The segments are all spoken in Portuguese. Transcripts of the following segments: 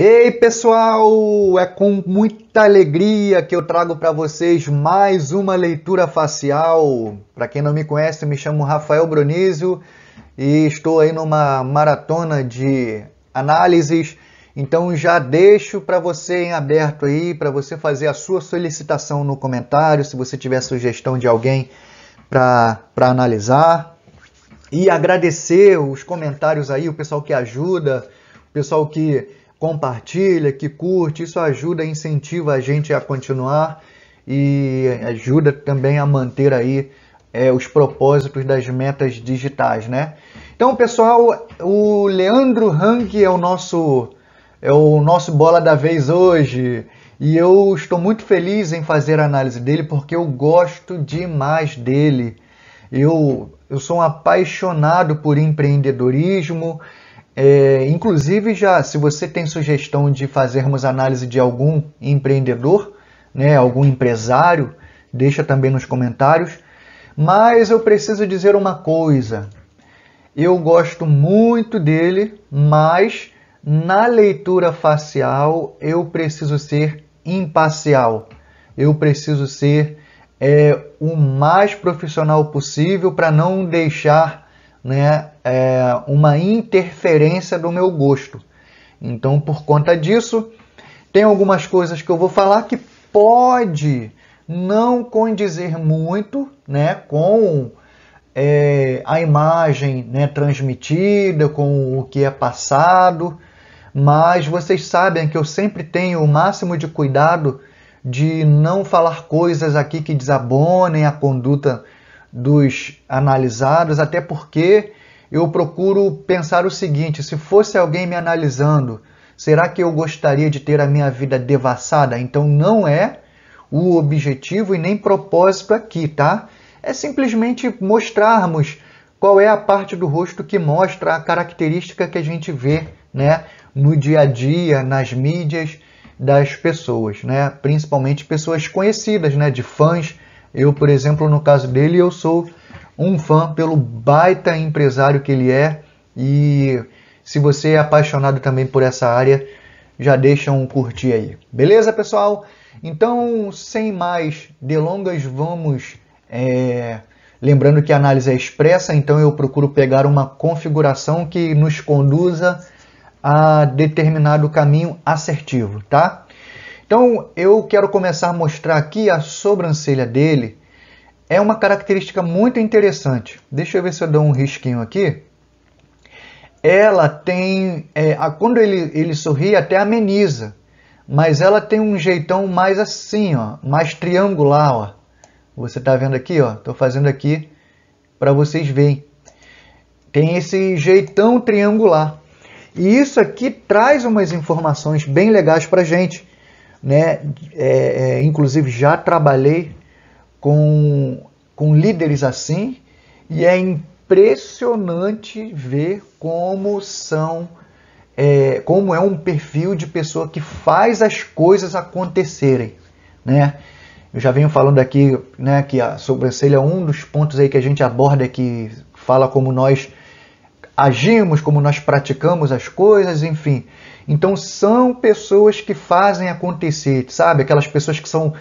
Ei pessoal, é com muita alegria que eu trago para vocês mais uma leitura facial. Para quem não me conhece, me chamo Rafael Bronizio e estou aí numa maratona de análises. Então já deixo para você em aberto aí, para você fazer a sua solicitação no comentário, se você tiver sugestão de alguém para analisar. E agradecer os comentários aí, o pessoal que ajuda, o pessoal que compartilha, que curte, isso ajuda, incentiva a gente a continuar e ajuda também a manter aí é, os propósitos das metas digitais, né? Então, pessoal, o Leandro Hang é o nosso é o nosso bola da vez hoje. E eu estou muito feliz em fazer a análise dele porque eu gosto demais dele. Eu, eu sou um apaixonado por empreendedorismo, é, inclusive, já se você tem sugestão de fazermos análise de algum empreendedor, né, algum empresário, deixa também nos comentários. Mas eu preciso dizer uma coisa. Eu gosto muito dele, mas na leitura facial eu preciso ser imparcial. Eu preciso ser é, o mais profissional possível para não deixar né, é, uma interferência do meu gosto. Então, por conta disso, tem algumas coisas que eu vou falar que pode não condizer muito né, com é, a imagem né, transmitida, com o que é passado, mas vocês sabem que eu sempre tenho o máximo de cuidado de não falar coisas aqui que desabonem a conduta dos analisados, até porque eu procuro pensar o seguinte: se fosse alguém me analisando, será que eu gostaria de ter a minha vida devassada? Então não é o objetivo e nem propósito aqui, tá? É simplesmente mostrarmos qual é a parte do rosto que mostra a característica que a gente vê, né, no dia a dia, nas mídias das pessoas, né? Principalmente pessoas conhecidas, né, de fãs. Eu, por exemplo, no caso dele, eu sou um fã pelo baita empresário que ele é e se você é apaixonado também por essa área, já deixa um curtir aí. Beleza, pessoal? Então, sem mais delongas, vamos. É... Lembrando que a análise é expressa, então eu procuro pegar uma configuração que nos conduza a determinado caminho assertivo, tá? Então eu quero começar a mostrar aqui a sobrancelha dele é uma característica muito interessante. Deixa eu ver se eu dou um risquinho aqui. Ela tem, é, a, quando ele, ele sorri, até ameniza, mas ela tem um jeitão mais assim, ó, mais triangular. Ó. Você está vendo aqui, ó, estou fazendo aqui para vocês verem. Tem esse jeitão triangular. E isso aqui traz umas informações bem legais para gente. Né? É, é, inclusive já trabalhei com, com líderes assim, e é impressionante ver como são é, como é um perfil de pessoa que faz as coisas acontecerem, né? Eu já venho falando aqui, né, que a sobrancelha é um dos pontos aí que a gente aborda que fala como nós agimos, como nós praticamos as coisas, enfim. Então são pessoas que fazem acontecer, sabe? Aquelas pessoas que são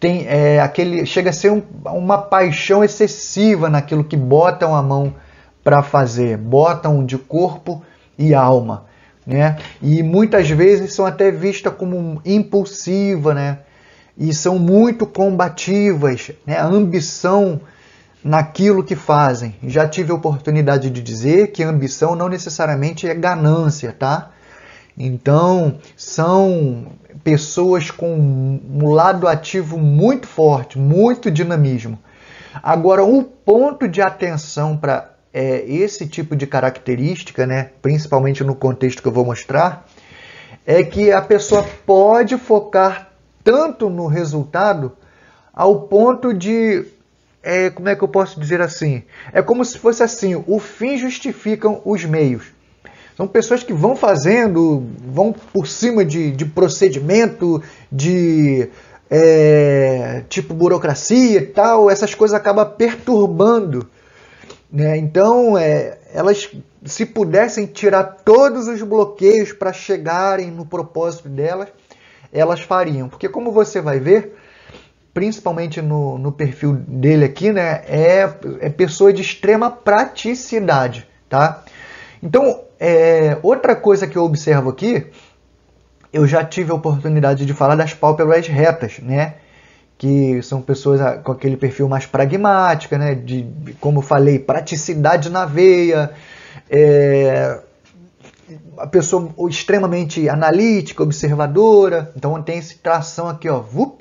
tem é, aquele chega a ser um, uma paixão excessiva naquilo que botam a mão para fazer, botam de corpo e alma, né? E muitas vezes são até vistas como impulsiva, né? E são muito combativas, né? A ambição naquilo que fazem. Já tive a oportunidade de dizer que ambição não necessariamente é ganância, tá? Então, são pessoas com um lado ativo muito forte, muito dinamismo. Agora, o um ponto de atenção para é, esse tipo de característica, né, principalmente no contexto que eu vou mostrar, é que a pessoa pode focar tanto no resultado ao ponto de. É, como é que eu posso dizer assim? É como se fosse assim: o fim justificam os meios. São pessoas que vão fazendo, vão por cima de, de procedimento, de é, tipo burocracia e tal, essas coisas acabam perturbando. Né? Então, é, elas, se pudessem tirar todos os bloqueios para chegarem no propósito delas, elas fariam. Porque, como você vai ver, principalmente no, no perfil dele aqui, né, é, é pessoa de extrema praticidade. Tá? Então, é, outra coisa que eu observo aqui, eu já tive a oportunidade de falar das pálpebras retas, né? Que são pessoas com aquele perfil mais pragmático, né? De, como falei, praticidade na veia, é, a pessoa extremamente analítica, observadora. Então tem esse tração aqui, ó, vup.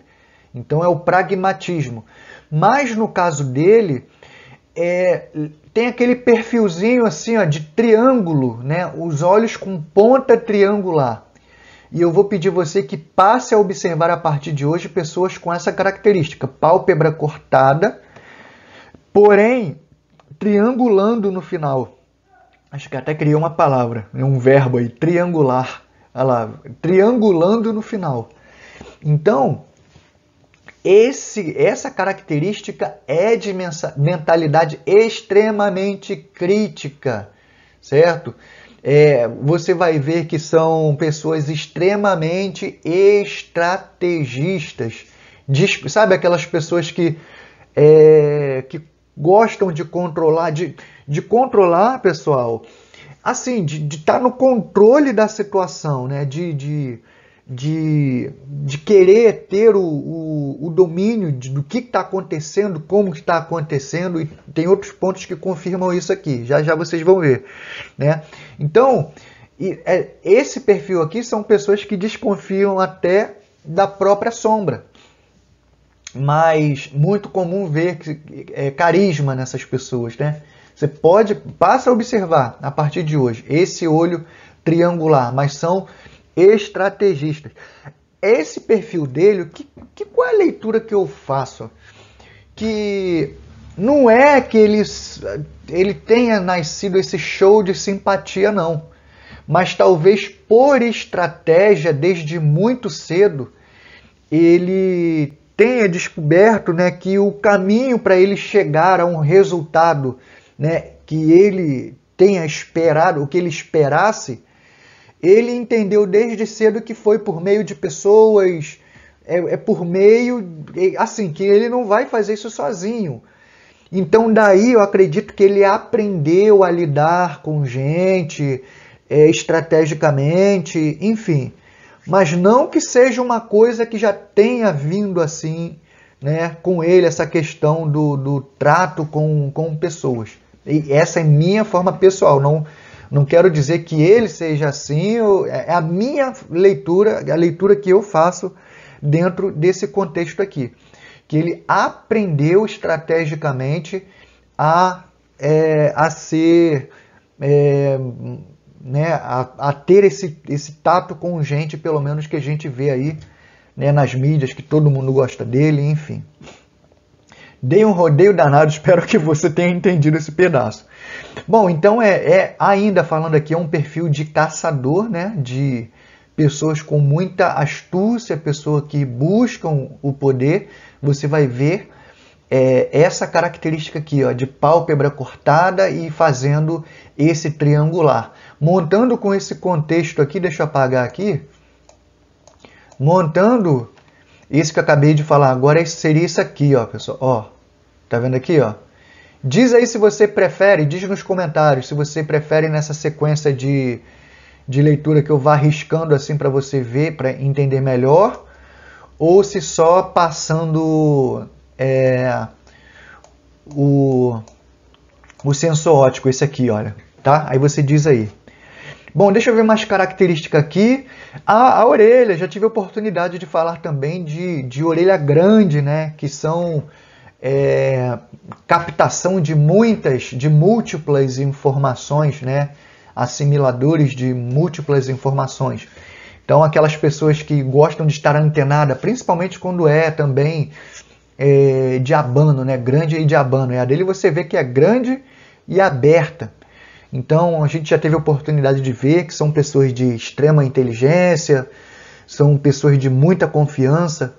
Então é o pragmatismo. Mas no caso dele, é, tem aquele perfilzinho assim, ó, de triângulo, né? Os olhos com ponta triangular. E eu vou pedir você que passe a observar a partir de hoje pessoas com essa característica, pálpebra cortada, porém triangulando no final. Acho que até criei uma palavra, né? um verbo aí, triangular. Olha lá, triangulando no final. Então, esse, essa característica é de mentalidade extremamente crítica, certo? É, você vai ver que são pessoas extremamente estrategistas. Sabe aquelas pessoas que, é, que gostam de controlar, de, de controlar, pessoal, assim, de estar tá no controle da situação, né? de, de de, de querer ter o, o, o domínio de, do que está acontecendo, como está acontecendo, e tem outros pontos que confirmam isso aqui, já já vocês vão ver. Né? Então, é, esse perfil aqui são pessoas que desconfiam até da própria sombra. Mas muito comum ver que é, carisma nessas pessoas, né? Você pode, passa a observar a partir de hoje, esse olho triangular, mas são estrategistas. Esse perfil dele, que, que qual é a leitura que eu faço? Que não é que ele, ele tenha nascido esse show de simpatia, não. Mas talvez por estratégia, desde muito cedo, ele tenha descoberto né, que o caminho para ele chegar a um resultado né, que ele tenha esperado, o que ele esperasse, ele entendeu desde cedo que foi por meio de pessoas, é, é por meio, assim, que ele não vai fazer isso sozinho. Então, daí eu acredito que ele aprendeu a lidar com gente é, estrategicamente, enfim. Mas não que seja uma coisa que já tenha vindo assim, né, com ele, essa questão do, do trato com, com pessoas. E essa é minha forma pessoal, não não quero dizer que ele seja assim, é, é a minha leitura, a leitura que eu faço dentro desse contexto aqui. Que ele aprendeu estrategicamente a, é, a ser. É, né, a, a, ter esse, esse tato com gente, pelo menos que a gente vê aí né, nas mídias, que todo mundo gosta dele, enfim. Dei um rodeio danado, espero que você tenha entendido esse pedaço. Bom, então é, é ainda falando aqui, é um perfil de caçador, né? De pessoas com muita astúcia, pessoas que buscam o poder. Você vai ver é, essa característica aqui, ó, de pálpebra cortada e fazendo esse triangular. Montando com esse contexto aqui, deixa eu apagar aqui. Montando esse que eu acabei de falar agora seria isso aqui, ó, pessoal. Ó, tá vendo aqui, ó? Diz aí se você prefere, diz nos comentários se você prefere nessa sequência de, de leitura que eu vá riscando assim para você ver, para entender melhor, ou se só passando é, o, o sensor ótico, esse aqui, olha, tá? Aí você diz aí. Bom, deixa eu ver mais característica aqui. A, a orelha, já tive a oportunidade de falar também de, de orelha grande, né? Que são é, captação de muitas, de múltiplas informações, né? assimiladores de múltiplas informações. Então, aquelas pessoas que gostam de estar antenada, principalmente quando é também é, diabano, né? grande e diabano, é a dele você vê que é grande e aberta. Então, a gente já teve oportunidade de ver que são pessoas de extrema inteligência, são pessoas de muita confiança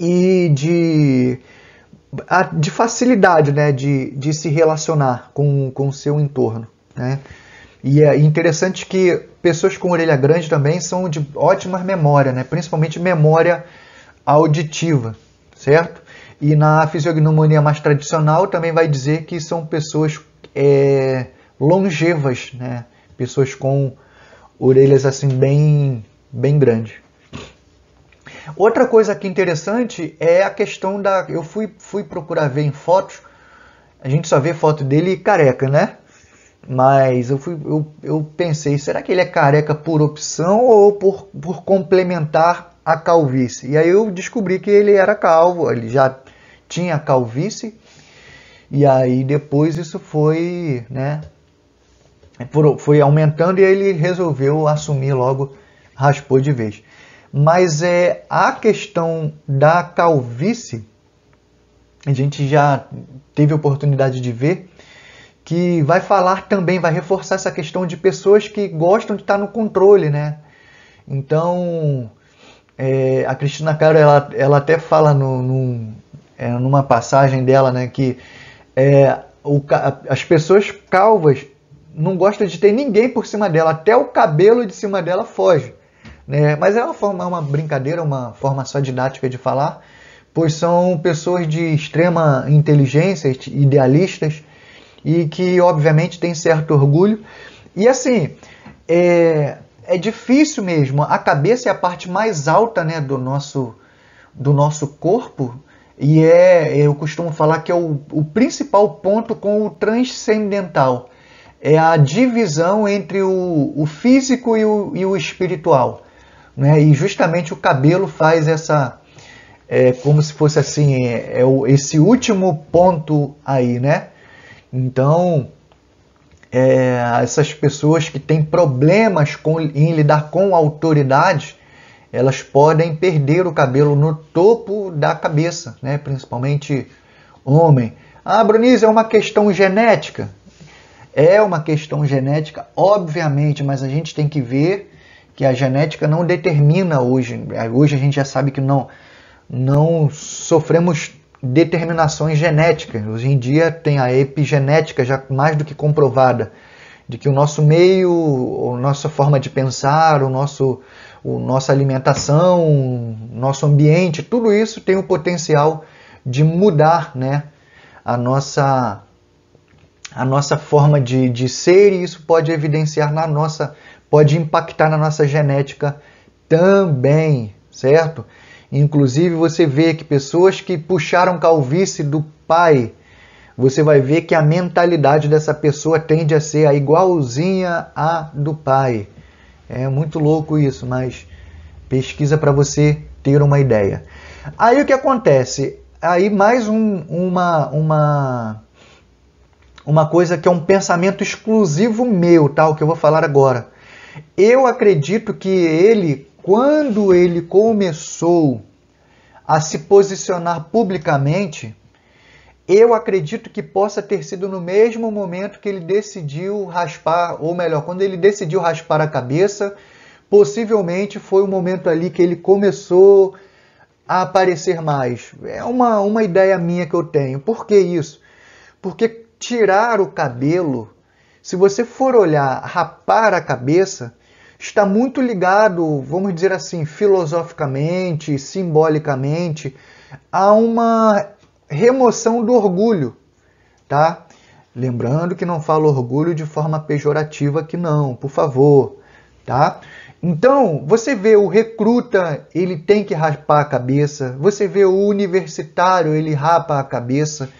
e de de facilidade né, de, de se relacionar com o seu entorno. Né? E é interessante que pessoas com orelha grande também são de ótima memória, né? principalmente memória auditiva, certo? E na fisiognomonia mais tradicional também vai dizer que são pessoas é, longevas, né? pessoas com orelhas assim bem, bem grandes. Outra coisa que é interessante é a questão da. Eu fui, fui procurar ver em fotos. A gente só vê foto dele careca, né? Mas eu, fui, eu, eu pensei, será que ele é careca por opção ou por, por complementar a calvície? E aí eu descobri que ele era calvo, ele já tinha calvície. E aí depois isso foi, né? Foi aumentando e ele resolveu assumir logo, raspou de vez mas é a questão da calvície. A gente já teve oportunidade de ver que vai falar também, vai reforçar essa questão de pessoas que gostam de estar no controle, né? Então, é, a Cristina Caro, ela, ela até fala no, no é, numa passagem dela, né, que é, o, as pessoas calvas não gostam de ter ninguém por cima dela, até o cabelo de cima dela foge. Né? Mas é uma forma, é uma brincadeira, uma forma só didática de falar, pois são pessoas de extrema inteligência, idealistas e que obviamente têm certo orgulho. E assim, é, é difícil mesmo. A cabeça é a parte mais alta, né, do nosso do nosso corpo e é, eu costumo falar que é o, o principal ponto com o transcendental é a divisão entre o, o físico e o, e o espiritual né? E justamente o cabelo faz essa é como se fosse assim, é, é esse último ponto aí, né? Então, é, essas pessoas que têm problemas com, em lidar com autoridade, elas podem perder o cabelo no topo da cabeça, né? principalmente homem. Ah, Bruniz, é uma questão genética? É uma questão genética, obviamente, mas a gente tem que ver que a genética não determina hoje. Hoje a gente já sabe que não, não sofremos determinações genéticas. Hoje em dia tem a epigenética já mais do que comprovada, de que o nosso meio, a nossa forma de pensar, o nosso, o nossa alimentação, nosso ambiente, tudo isso tem o potencial de mudar, né, a nossa a nossa forma de, de ser e isso pode evidenciar na nossa pode impactar na nossa genética também, certo? Inclusive você vê que pessoas que puxaram calvície do pai, você vai ver que a mentalidade dessa pessoa tende a ser a igualzinha à do pai. É muito louco isso, mas pesquisa para você ter uma ideia. Aí o que acontece? Aí mais um, uma, uma, uma coisa que é um pensamento exclusivo meu, tal, tá? que eu vou falar agora. Eu acredito que ele, quando ele começou a se posicionar publicamente, eu acredito que possa ter sido no mesmo momento que ele decidiu raspar, ou melhor, quando ele decidiu raspar a cabeça, possivelmente foi o momento ali que ele começou a aparecer mais. É uma, uma ideia minha que eu tenho. Por que isso? Porque tirar o cabelo se você for olhar, rapar a cabeça, está muito ligado, vamos dizer assim, filosoficamente, simbolicamente, a uma remoção do orgulho, tá? Lembrando que não falo orgulho de forma pejorativa aqui não, por favor, tá? Então, você vê o recruta, ele tem que raspar a cabeça. Você vê o universitário, ele rapa a cabeça.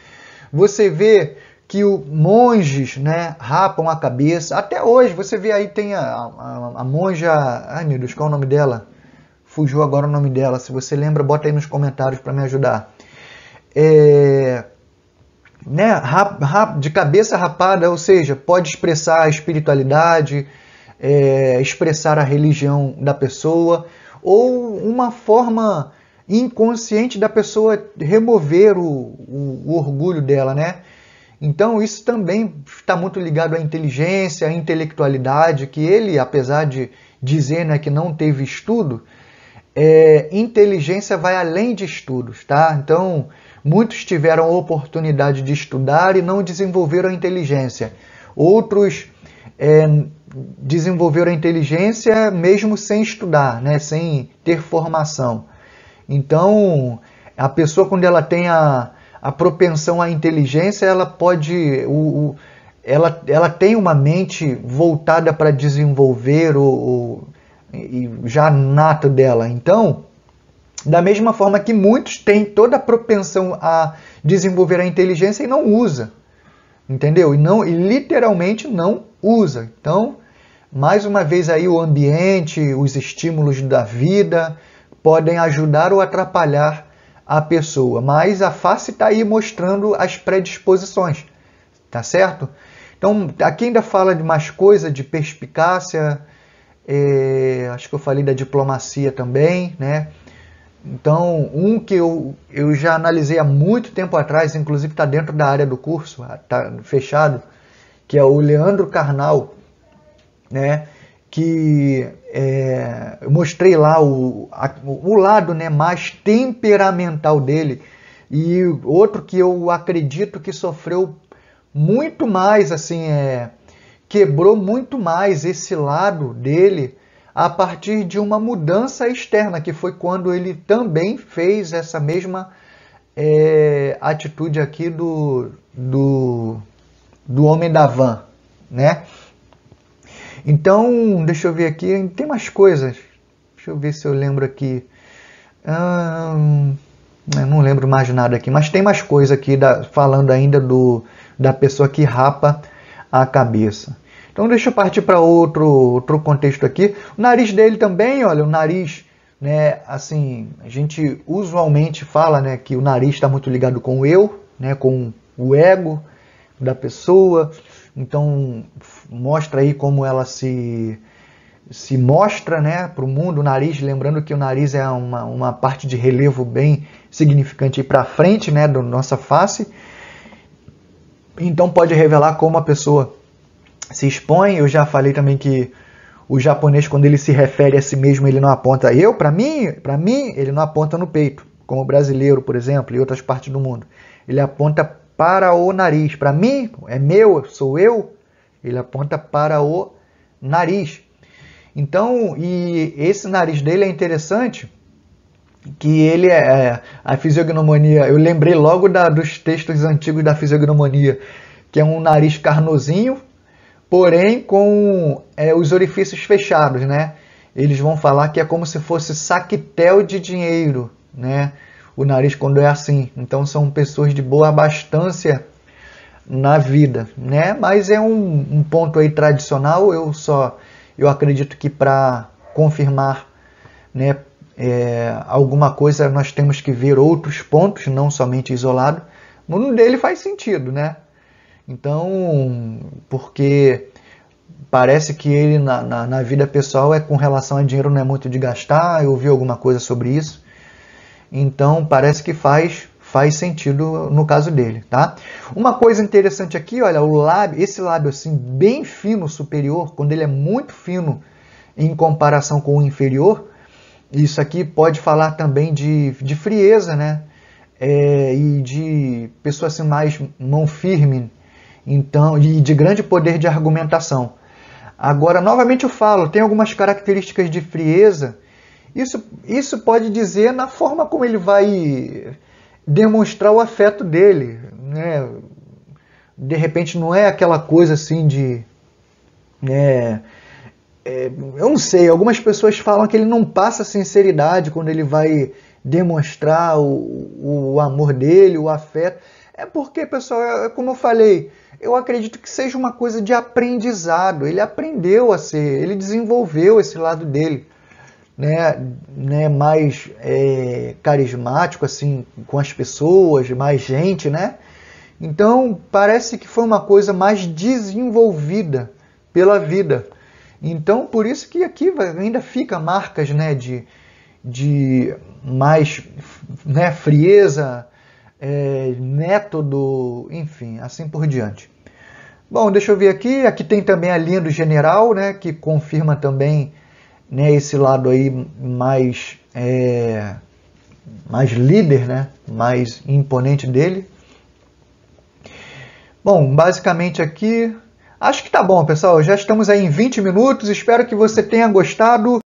Você vê que o, monges né, rapam a cabeça. Até hoje, você vê aí, tem a, a, a monja. Ai meu Deus, qual é o nome dela? Fugiu agora o nome dela. Se você lembra, bota aí nos comentários para me ajudar. É, né, rap, rap, de cabeça rapada, ou seja, pode expressar a espiritualidade, é, expressar a religião da pessoa, ou uma forma inconsciente da pessoa remover o, o, o orgulho dela, né? Então isso também está muito ligado à inteligência, à intelectualidade, que ele, apesar de dizer né, que não teve estudo, é, inteligência vai além de estudos, tá? Então muitos tiveram oportunidade de estudar e não desenvolveram a inteligência. Outros é, desenvolveram a inteligência mesmo sem estudar, né, sem ter formação. Então a pessoa quando ela tem a a propensão à inteligência, ela pode. O, o, ela, ela tem uma mente voltada para desenvolver o, o, já nato dela. Então, da mesma forma que muitos têm toda a propensão a desenvolver a inteligência e não usa. Entendeu? E não e literalmente não usa. Então, mais uma vez aí o ambiente, os estímulos da vida podem ajudar ou atrapalhar a pessoa, mas a face está aí mostrando as predisposições, tá certo? Então, aqui ainda fala de mais coisa, de perspicácia, é, acho que eu falei da diplomacia também, né? Então, um que eu, eu já analisei há muito tempo atrás, inclusive está dentro da área do curso, está fechado, que é o Leandro Carnal, né? que é, eu mostrei lá o, a, o lado né, mais temperamental dele e outro que eu acredito que sofreu muito mais, assim, é, quebrou muito mais esse lado dele a partir de uma mudança externa, que foi quando ele também fez essa mesma é, atitude aqui do, do, do homem da van, né? Então, deixa eu ver aqui, tem mais coisas. Deixa eu ver se eu lembro aqui. Hum, eu não lembro mais nada aqui, mas tem mais coisa aqui da, falando ainda do da pessoa que rapa a cabeça. Então deixa eu partir para outro outro contexto aqui. O nariz dele também, olha, o nariz, né? Assim, a gente usualmente fala, né, que o nariz está muito ligado com o eu, né, com o ego da pessoa. Então mostra aí como ela se se mostra né, para o mundo o nariz, lembrando que o nariz é uma, uma parte de relevo bem significante para frente né, da nossa face. Então pode revelar como a pessoa se expõe. Eu já falei também que o japonês, quando ele se refere a si mesmo, ele não aponta eu, para mim, para mim, ele não aponta no peito, como o brasileiro, por exemplo, e outras partes do mundo. Ele aponta para o nariz. Para mim, é meu, sou eu. Ele aponta para o nariz. Então, e esse nariz dele é interessante que ele é, é a fisiognomonia. Eu lembrei logo da, dos textos antigos da fisiognomonia, que é um nariz carnosinho, porém com é, os orifícios fechados, né? Eles vão falar que é como se fosse saquetel de dinheiro, né? o nariz quando é assim. Então são pessoas de boa abastância na vida, né? Mas é um, um ponto aí tradicional. Eu só eu acredito que para confirmar, né, é, alguma coisa nós temos que ver outros pontos, não somente isolado. Mas um dele faz sentido, né? Então, porque parece que ele na, na, na, vida pessoal é com relação a dinheiro não é muito de gastar. Eu vi alguma coisa sobre isso. Então parece que faz faz sentido no caso dele, tá? Uma coisa interessante aqui, olha, o lábio, esse lábio assim bem fino superior, quando ele é muito fino em comparação com o inferior, isso aqui pode falar também de, de frieza, né? É, e de pessoa assim mais mão firme, então e de grande poder de argumentação. Agora, novamente eu falo, tem algumas características de frieza isso, isso pode dizer na forma como ele vai demonstrar o afeto dele. Né? De repente, não é aquela coisa assim de. É, é, eu não sei, algumas pessoas falam que ele não passa sinceridade quando ele vai demonstrar o, o amor dele, o afeto. É porque, pessoal, é, é, como eu falei, eu acredito que seja uma coisa de aprendizado. Ele aprendeu a ser, ele desenvolveu esse lado dele né, né, mais é, carismático assim com as pessoas, mais gente, né? Então parece que foi uma coisa mais desenvolvida pela vida. Então por isso que aqui ainda fica marcas, né, de, de mais né, frieza, é, método, enfim, assim por diante. Bom, deixa eu ver aqui. Aqui tem também a linha do general, né, que confirma também né, esse lado aí mais, é, mais líder, né, mais imponente dele. Bom, basicamente aqui, acho que tá bom, pessoal. Já estamos aí em 20 minutos. Espero que você tenha gostado.